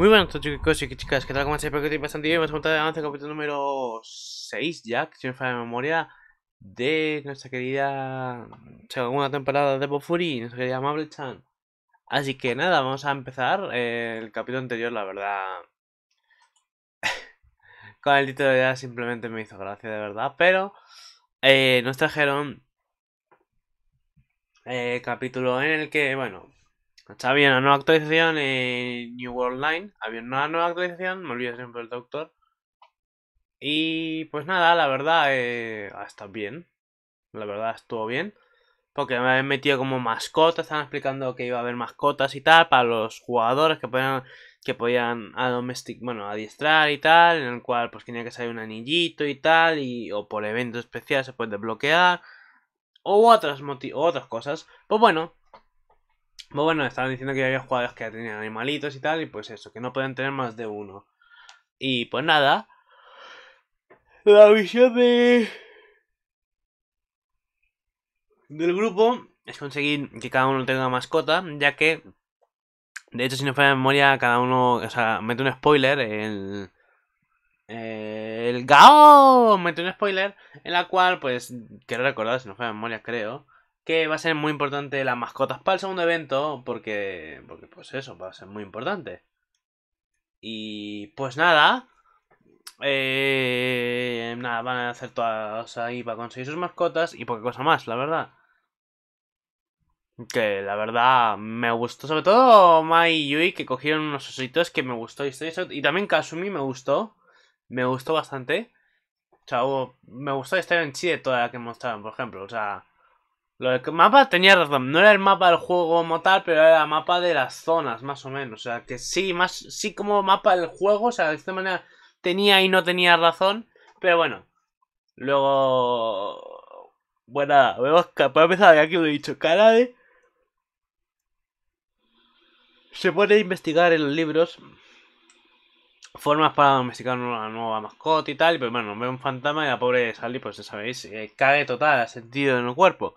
Muy buenas a chicos y chicas, ¿qué tal? ¿Cómo estáis? Espero que estéis bastante bien. Vamos a contar avance el capítulo número 6 ya, que si me falla de memoria, de nuestra querida segunda temporada de Bofuri, nuestra querida Mabelchan. Chan. Así que nada, vamos a empezar eh, el capítulo anterior, la verdad. Con el título ya simplemente me hizo gracia, de verdad, pero eh, nos trajeron El eh, capítulo en el que, bueno, Está bien, una nueva actualización en New World Line. Había una nueva actualización, me olvido siempre el doctor. Y pues nada, la verdad eh, ha bien. La verdad estuvo bien. Porque me habían metido como mascotas, estaban explicando que iba a haber mascotas y tal para los jugadores que podían, que podían bueno, adiestrar y tal, en el cual pues tenía que salir un anillito y tal, y, o por evento especial se puede desbloquear, o otras, otras cosas. Pues bueno, pues bueno, estaban diciendo que había jugadores que tenían animalitos y tal, y pues eso, que no pueden tener más de uno. Y pues nada. La visión de. del grupo es conseguir que cada uno tenga mascota, ya que. De hecho, si no fue memoria, cada uno. O sea, mete un spoiler. El. El Gao mete un spoiler en la cual, pues, quiero recordar, si no fue memoria, creo, va a ser muy importante las mascotas para el segundo evento, porque, porque pues eso, va a ser muy importante. Y pues nada, eh, nada, van a hacer todas ahí para conseguir sus mascotas y poca cosa más, la verdad. Que la verdad me gustó, sobre todo Mai y Yui, que cogieron unos ositos que me gustó. Y, también Kasumi me gustó, me gustó bastante. O sea, me gustó estar en Chile toda la que mostraron, por ejemplo. O sea, lo del mapa tenía razón. No era el mapa del juego como tal, pero era el mapa de las zonas, más o menos. O sea, que sí, más, sí como mapa del juego. O sea, de esta manera tenía y no tenía razón. Pero bueno. Luego. Pues bueno, vemos que para empezar, aquí lo he dicho, cara de. Se puede investigar en los libros formas para domesticar una nueva mascota y tal, pero bueno, veo un fantasma y la pobre Sally, pues ya sabéis, eh, cae total, ha sentido en el cuerpo.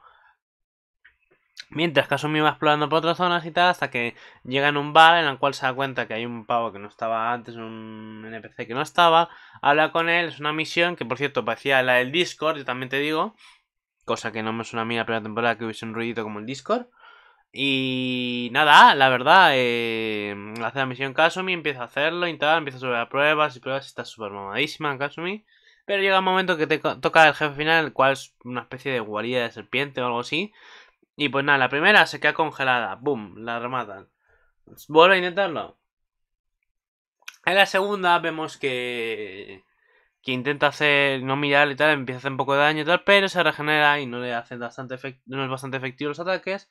Mientras Kasumi va explorando por otras zonas y tal, hasta que llega en un bar en el cual se da cuenta que hay un pavo que no estaba antes, un NPC que no estaba, habla con él, es una misión que por cierto parecía la del Discord, yo también te digo, cosa que no me suena a mí la primera temporada que hubiese un ruidito como el Discord. Y nada, la verdad, eh, hace la misión Kasumi, empieza a hacerlo y tal, empieza a subir a pruebas y pruebas, está súper mamadísima Kasumi. Pero llega un momento que te toca el jefe final, el cual es una especie de guarida de serpiente o algo así. Y pues nada, la primera se queda congelada. Boom, la rematan. Vuelve a intentarlo. En la segunda vemos que. que intenta hacer. no mirar y tal, empieza a hacer un poco de daño y tal, pero se regenera y no le hace bastante no es bastante efectivo los ataques.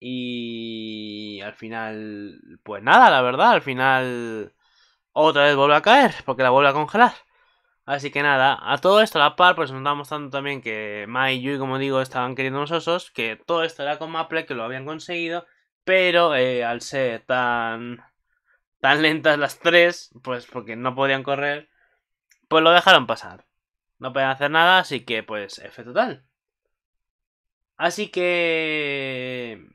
Y. al final. pues nada, la verdad, al final. otra vez vuelve a caer, porque la vuelve a congelar. Así que nada, a todo esto a la par, pues nos damos tanto también que Mai y Yui, como digo, estaban queriendo unos osos, que todo esto era con Maple, que lo habían conseguido, pero eh, al ser tan, tan lentas las tres, pues porque no podían correr, pues lo dejaron pasar. No podían hacer nada, así que pues F total. Así que...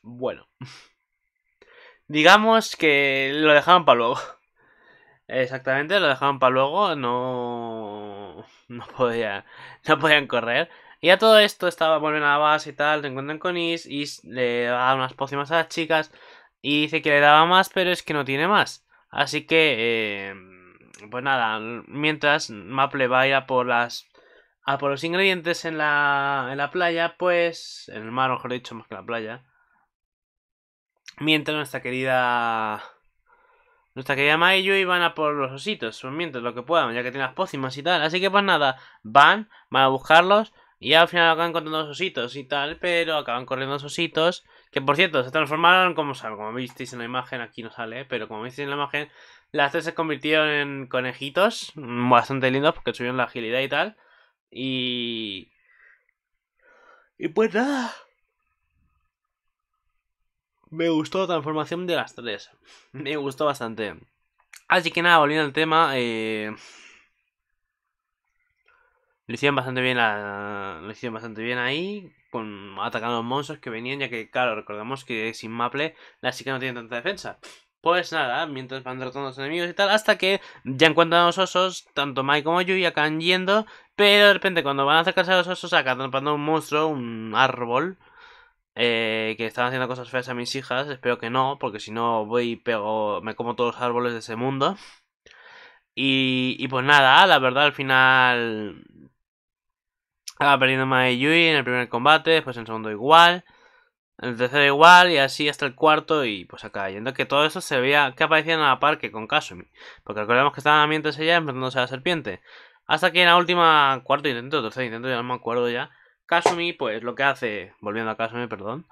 Bueno. Digamos que lo dejaron para luego. Exactamente, lo dejaban para luego, no, no, podía, no podían correr. Y a todo esto estaba, volviendo a la base y tal, se encuentran con Is, Is le da unas pócimas a las chicas y dice que le daba más, pero es que no tiene más. Así que, eh, pues nada, mientras Maple vaya por las a por los ingredientes en la, en la playa, pues, en el mar, mejor dicho, más que la playa. Mientras nuestra querida nuestra querida ellos y van a por los ositos, mientras lo que puedan, ya que tienen las pócimas y tal. Así que pues nada, van, van a buscarlos y al final acaban encontrando los ositos y tal, pero acaban corriendo los ositos. Que por cierto, se transformaron como, como visteis en la imagen, aquí no sale, pero como visteis en la imagen, las tres se convirtieron en conejitos, bastante lindos porque subieron la agilidad y tal. Y... Y pues nada me gustó la transformación de las tres. Me gustó bastante. Así que nada, volviendo al tema. Eh... Lo hicieron bastante bien bastante bien ahí. Con atacando a los monstruos que venían. Ya que, claro, recordemos que sin Maple la chica no tiene tanta defensa. Pues nada, mientras van derrotando los enemigos y tal, hasta que ya encuentran a los osos, tanto Mai como Yui acaban yendo, pero de repente cuando van a acercarse a los osos acá atrapando un monstruo, un árbol, eh, que estaban haciendo cosas feas a mis hijas. Espero que no, porque si no voy y me como todos los árboles de ese mundo. Y, pues nada, la verdad al final... Estaba perdiendo Mae Yui en el primer combate, después en el segundo igual, en el tercero igual y así hasta el cuarto y pues acá yendo que todo eso se veía que aparecía en la par con Kasumi, porque recordemos que estaban mientras ella enfrentándose a la serpiente. Hasta que en la última, cuarto intento, tercer intento, ya no me acuerdo ya, Kasumi, pues lo que hace, volviendo a Kasumi, perdón,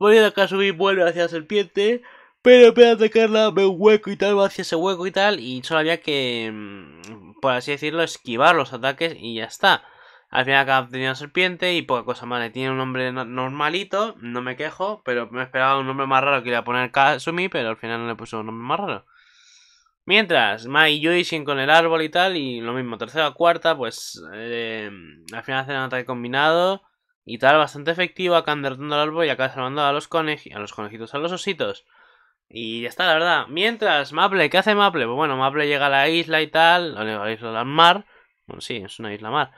volviendo a Kasumi, vuelve hacia la serpiente, pero en vez de atacarla, ve un hueco y tal, va hacia ese hueco y tal, y solo había que, mm, por así decirlo, esquivar los ataques y ya está. Al final acaba teniendo serpiente y poca cosa más. Le tiene un nombre normalito, no me quejo, pero me esperaba un nombre más raro que iba a poner Kasumi, pero al final no le puso un nombre más raro. Mientras, Mai y Joy con el árbol y tal, y lo mismo, tercera, cuarta, pues eh, al final hacen un ataque combinado y tal, bastante efectivo, acá derrotando al árbol y acá salvando a los, a los conejitos, a los ositos. Y ya está, la verdad. Mientras, Maple, ¿qué hace Maple? Pues bueno, Maple llega a la isla y tal, a la isla del mar. Bueno, sí, es una isla mar.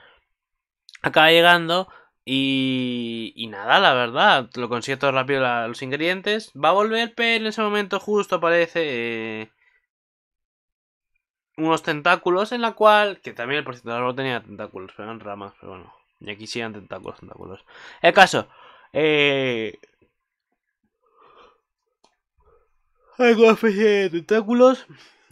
Acaba llegando y, nada, la verdad, lo consigue todo rápido los ingredientes. Va a volver, pero en ese momento justo parece. Eh, unos tentáculos en la cual, que también el porcentaje no tenía tentáculos, pero eran ramas, pero bueno, y aquí sí eran tentáculos, tentáculos. El caso, eh... Algo especie de tentáculos,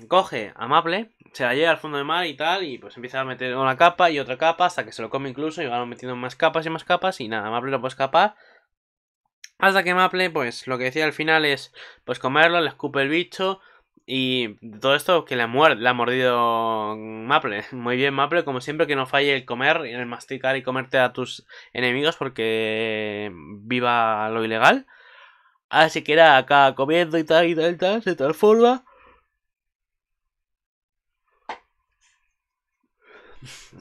coge a Maple, se la lleva al fondo del mar y tal, y pues empieza a meter una capa y otra capa hasta que se lo come incluso, y van metiendo más capas y más capas, y nada, Maple no puede escapar. Hasta que Maple, pues lo que decía al final es, pues comerlo, le escupe el bicho, y todo esto que le le ha mordido Maple. Muy bien, Maple, como siempre, que no falle el comer, el masticar y comerte a tus enemigos porque viva lo ilegal. Así que era acá comiendo y tal y tal y tal, se forma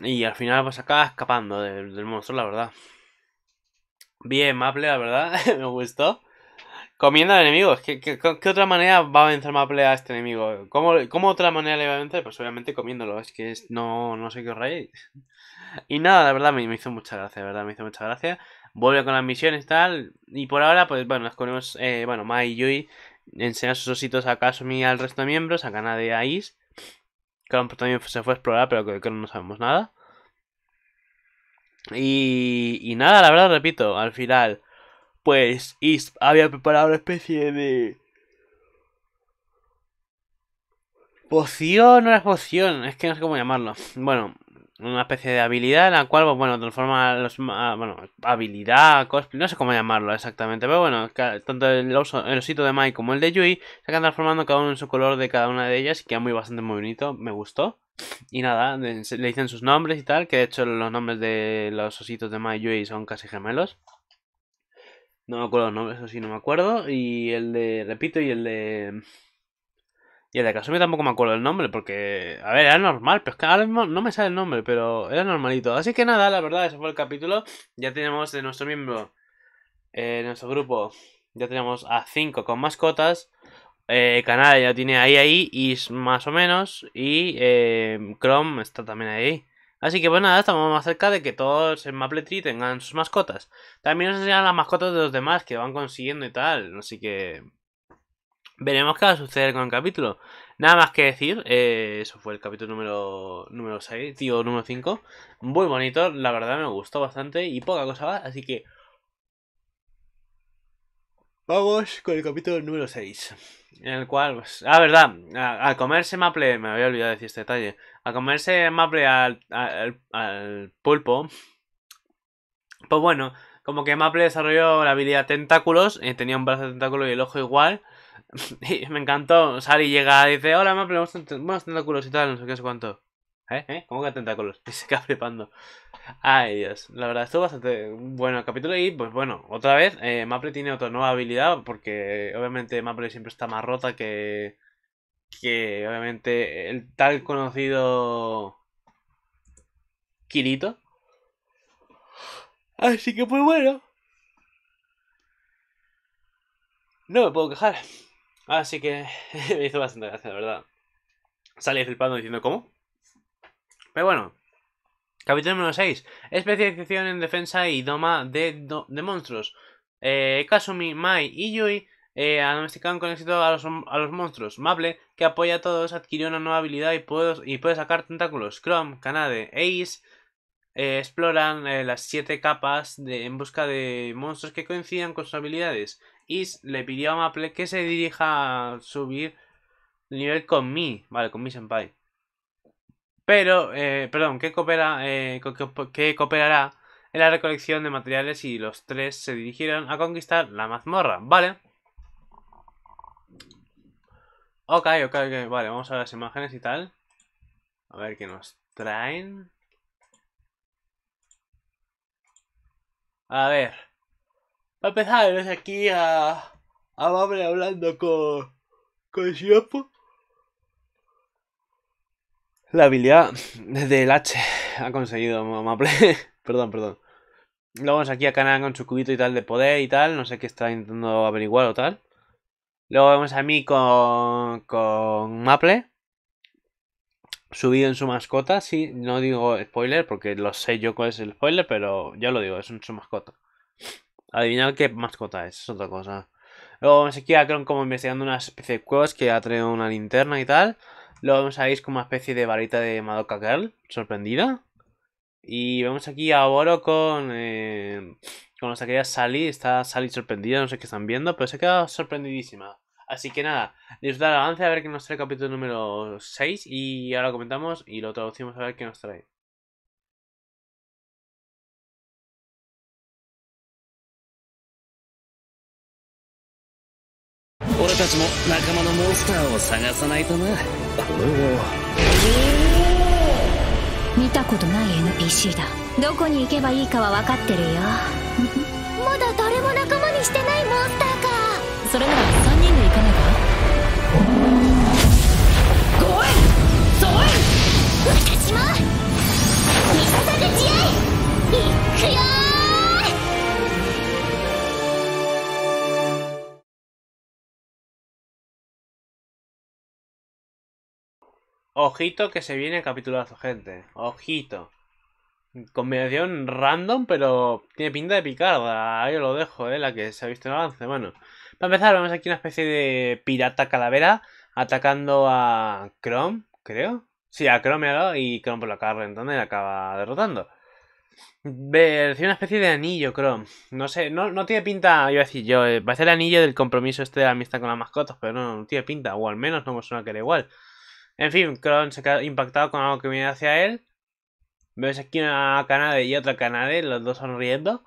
Y al final pues acá escapando del, del monstruo, la verdad. Bien, Maple, la verdad, me gustó. Comiendo al enemigo. es que qué otra manera va a vencer Maple a este enemigo? ¿Cómo, otra manera le va a vencer? Pues obviamente comiéndolo. Es que es, no, no sé qué os rayéis. Y nada, la verdad me, hizo mucha gracia, la verdad me hizo mucha gracia. Vuelve con las misiones y tal. Y por ahora, pues bueno, nos ponemos, eh, bueno, Mai y Yui enseñan sus ositos a Kasumi y al resto de miembros, a Kana de Ais. Claro, también se fue a explorar, pero creo que no sabemos nada. Y, y nada, la verdad, repito, al final pues Isp había preparado una especie de poción, no es poción, es que no sé cómo llamarlo. Bueno, una especie de habilidad en la cual, pues, bueno, transforma los, ah, bueno, habilidad, cosplay, no sé cómo llamarlo exactamente, pero bueno, tanto el, osito de Mai como el de Yui se acaban transformando cada uno en su color de cada una de ellas y queda muy bastante muy bonito, me gustó. Y nada, le dicen sus nombres y tal, que de hecho los nombres de los ositos de Mai y Yui son casi gemelos. No me acuerdo los nombres, eso sí, no me acuerdo. Y el de, repito, y el de... Y el de Kasumi tampoco me acuerdo el nombre, porque... A ver, era normal, pero es que ahora mismo no me sale el nombre, pero era normalito. Así que nada, la verdad, ese fue el capítulo. Ya tenemos de nuestro miembro, eh, nuestro grupo, ya tenemos a 5 con mascotas. Eh, ya tiene ahí, ahí, y más o menos. Y eh, Chrome está también ahí. Así que pues nada, estamos más cerca de que todos en Maple Tree tengan sus mascotas. También nos enseñan las mascotas de los demás que van consiguiendo y tal. Así que veremos qué va a suceder con el capítulo. Nada más que decir, eh, eso fue el capítulo número, número 6, tío, número 5. Muy bonito, la verdad me gustó bastante y poca cosa va. Así que Vamos con el capítulo número 6. En el cual. la pues, ah, verdad. Al comerse Maple. Me había olvidado decir este detalle. Al comerse Maple al, pulpo. Pues bueno. Como que Maple desarrolló la habilidad tentáculos. y eh, tenía un brazo de tentáculo y el ojo igual. y me encantó. Sally llega y dice: Hola Maple, vamos tentáculos y tal. No sé qué, sé cuánto. ¿Eh? ¿Eh? ¿Cómo que tentáculos? Y se queda flipando. Ay, Dios. La verdad, estuvo bastante bueno el capítulo. Y pues bueno, otra vez, eh, Maple tiene otra nueva habilidad. Porque obviamente Maple siempre está más rota que. Que obviamente el tal conocido. Kirito. Así que pues bueno. No me puedo quejar. Así que me hizo bastante gracia, la verdad. Salí flipando diciendo cómo. Pero bueno, Capítulo número 6. Especialización en defensa y doma de, monstruos. Eh, Kasumi, Mai y Yui eh, domesticado con éxito a los, monstruos. Mable, que apoya a todos, adquirió una nueva habilidad y puede, y puede sacar tentáculos. Chrome, Kanade e Ace eh, exploran eh, las siete capas en busca de monstruos que coincidan con sus habilidades. Is le pidió a Maple que se dirija a subir nivel con Mi, vale, con Mi Senpai pero, eh, perdón, qué coopera, eh, cooperará en la recolección de materiales y los tres se dirigieron a conquistar la mazmorra, ¿vale? Ok, ok, vale, vamos a ver las imágenes y tal. A ver qué nos traen. A ver. Para empezar, desde aquí a... A hablando con... Con la habilidad el H ha conseguido Maple. perdón, perdón. Luego vamos aquí a Kanan con su cubito y tal de poder y tal. No sé qué está intentando averiguar o tal. Luego vemos a mí con, con Maple. Subido en su mascota, sí. No digo spoiler porque lo sé yo cuál es el spoiler, pero ya lo digo, es en su mascota. Adivinar qué mascota es, es otra cosa. Luego vemos aquí a Kron como investigando una especie de cuevas que ha traído una linterna y tal. Lo vemos a como una especie de varita de Madoka Girl, sorprendida. Y vemos aquí a Oro con, eh, con nuestra querida Sally. Está Sally sorprendida, no sé qué están viendo, pero se ha quedado sorprendidísima. Así que nada, disfrutar el avance a ver qué nos trae el capítulo número 6 y ahora lo comentamos y lo traducimos a ver qué nos trae. 俺たちも仲間のモンスターを探さないとなこれは見たことない NPC だどこに行けばいいかは分かってるよまだ誰も仲間にしてないモンスターかそれなら3人で行かないかごえん私も試合くよ Ojito que se viene capitulazo, gente. Ojito. Combinación random, pero tiene pinta de picarda. Ahí lo dejo, ¿eh? La que se ha visto en avance. Bueno, para empezar, vemos aquí una especie de pirata calavera atacando a Chrome, creo. Sí, a Chrome dado y Chrome por la carga entonces acaba derrotando. Recibe una especie de anillo, Chrome. No sé, no, no tiene pinta, iba a decir yo, eh, a ser el anillo del compromiso este de la amistad con las mascotas, pero no, no tiene pinta, o al menos no me suena que era igual. En fin, Kron se queda impactado con algo que viene hacia él. Ves aquí una canade y otra canade, los dos sonriendo.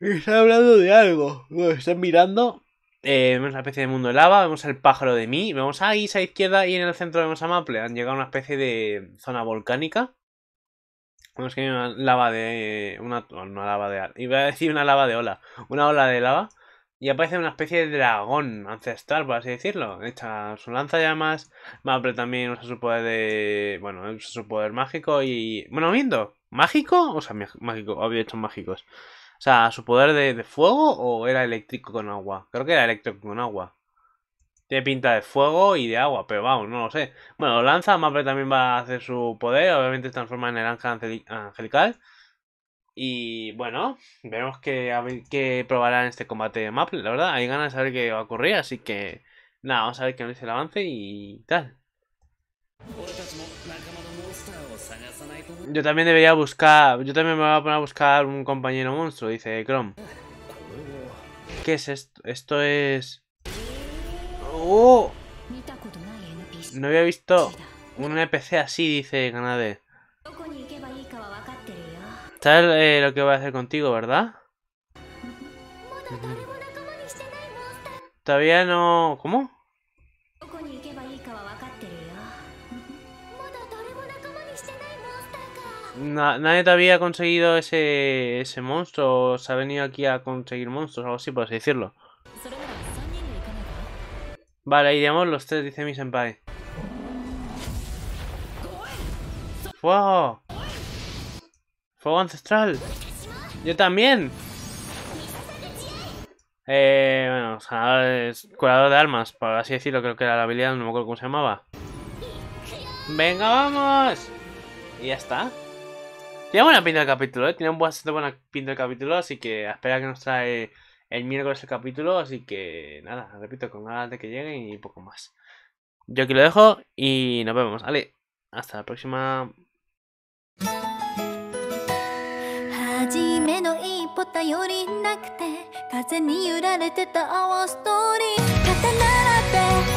Y está hablando de algo. están mirando. Eh, vemos una especie de mundo de lava, vemos el pájaro de mí, vemos ah, a Isa a izquierda y en el centro vemos a Maple. Han llegado a una especie de zona volcánica. Vemos que hay una lava de. Una, una lava de. Iba a decir una lava de ola. Una ola de lava. Y aparece una especie de dragón ancestral, por así decirlo. Echa su lanza llamas, Maple también usa su poder de... Bueno, usa su poder mágico y... Bueno, viendo, ¿Mágico? O sea, mágico, había hechos mágicos. O sea, ¿su poder de, de, fuego o era eléctrico con agua? Creo que era eléctrico con agua. Tiene pinta de fuego y de agua, pero vamos, no lo sé. Bueno, lanza, Maple también va a hacer su poder, obviamente se transforma en el ángel angelical. Y bueno, veremos que a probará en este combate de Maple. La verdad, hay ganas de saber qué va a ocurrir. Así que nada, vamos a ver qué dice el avance y tal. Yo también debería buscar. Yo también me voy a poner a buscar un compañero monstruo, dice Chrome. ¿Qué es esto? Esto es. ¡Oh! No había visto un NPC así, dice Ganade. Está eh, lo que voy a hacer contigo, ¿verdad? Todavía no... ¿Cómo? nadie todavía ha conseguido ese, ese monstruo, o se ha venido aquí a conseguir monstruos, o algo así, por así decirlo. Vale, iremos los tres, dice mi senpai. ¡Wow! Fuego ancestral. Yo también. Eh, bueno, curador de armas, por así decirlo, creo que era la habilidad, no me acuerdo cómo se llamaba. ¡Venga, vamos! Y ya está. Tiene buena pinta el capítulo, ¿eh? Tiene bastante buena pinta el capítulo, así que a espera que nos trae el miércoles el capítulo, así que nada, repito, con ganas de que llegue y poco más. Yo aquí lo dejo y nos vemos, ¿vale? Hasta la próxima. じめの一歩頼りなくて風に揺られてた青ストーリー肩並べ